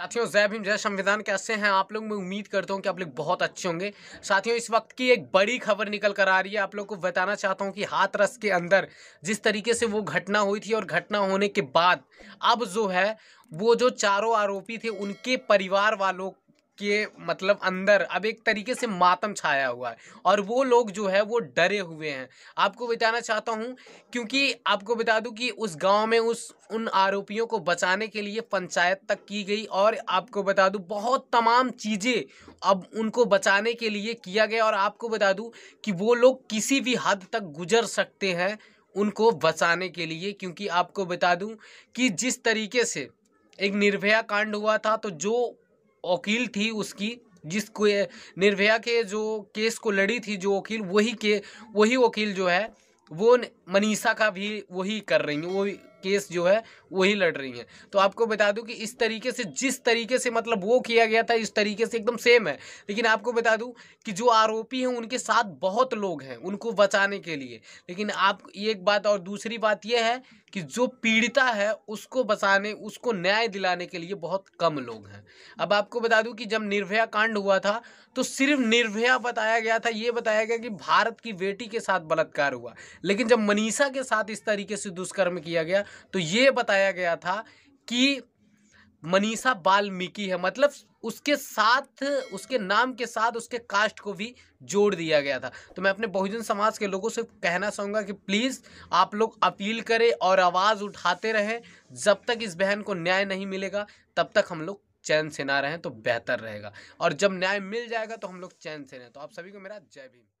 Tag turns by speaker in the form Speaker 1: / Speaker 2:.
Speaker 1: साथियों जय भीम जय संविधान कैसे हैं आप लोग मैं उम्मीद करता हूं कि आप लोग बहुत अच्छे होंगे साथियों इस वक्त की एक बड़ी खबर निकल कर आ रही है आप लोग को बताना चाहता हूं कि हाथरस के अंदर जिस तरीके से वो घटना हुई थी और घटना होने के बाद अब जो है वो जो चारों आरोपी थे उनके परिवार वालों के मतलब अंदर अब एक तरीके से मातम छाया हुआ है और वो लोग जो है वो डरे हुए हैं आपको बताना चाहता हूँ क्योंकि आपको बता दूँ कि उस गांव में उस उन आरोपियों को बचाने के लिए पंचायत तक की गई और आपको बता दूँ बहुत तमाम चीज़ें अब उनको बचाने के लिए किया गया और आपको बता दूँ कि वो लोग किसी भी हद तक गुजर सकते हैं उनको बचाने के लिए क्योंकि आपको बता दूं कि जिस तरीके से एक निर्भया कांड हुआ था तो जो वकील थी उसकी जिसको निर्भया के जो केस को लड़ी थी जो वकील वही के वही वकील जो है वो मनीषा का भी वही कर रही है वो केस जो है वही लड़ रही हैं तो आपको बता दूं कि इस तरीके से जिस तरीके से मतलब वो किया गया था इस तरीके से एकदम सेम है लेकिन आपको बता दूं कि जो आरोपी हैं उनके साथ बहुत लोग हैं उनको बचाने के लिए लेकिन आप एक बात और दूसरी बात यह है कि जो पीड़िता है उसको बचाने उसको न्याय दिलाने के लिए बहुत कम लोग हैं अब आपको बता दूं कि जब निर्भया कांड हुआ था तो सिर्फ निर्भया बताया गया था ये बताया गया कि भारत की बेटी के साथ बलात्कार हुआ लेकिन जब मनीषा के साथ इस तरीके से दुष्कर्म किया गया तो ये बताया गया था कि मनीषा बाल्मीकि है मतलब उसके साथ उसके नाम के साथ उसके कास्ट को भी जोड़ दिया गया था तो मैं अपने बहुजन समाज के लोगों से कहना चाहूँगा कि प्लीज़ आप लोग अपील करें और आवाज़ उठाते रहें जब तक इस बहन को न्याय नहीं मिलेगा तब तक हम लोग चैन से ना रहें तो बेहतर रहेगा और जब न्याय मिल जाएगा तो हम लोग चैन से रहें तो आप सभी को मेरा जय भीम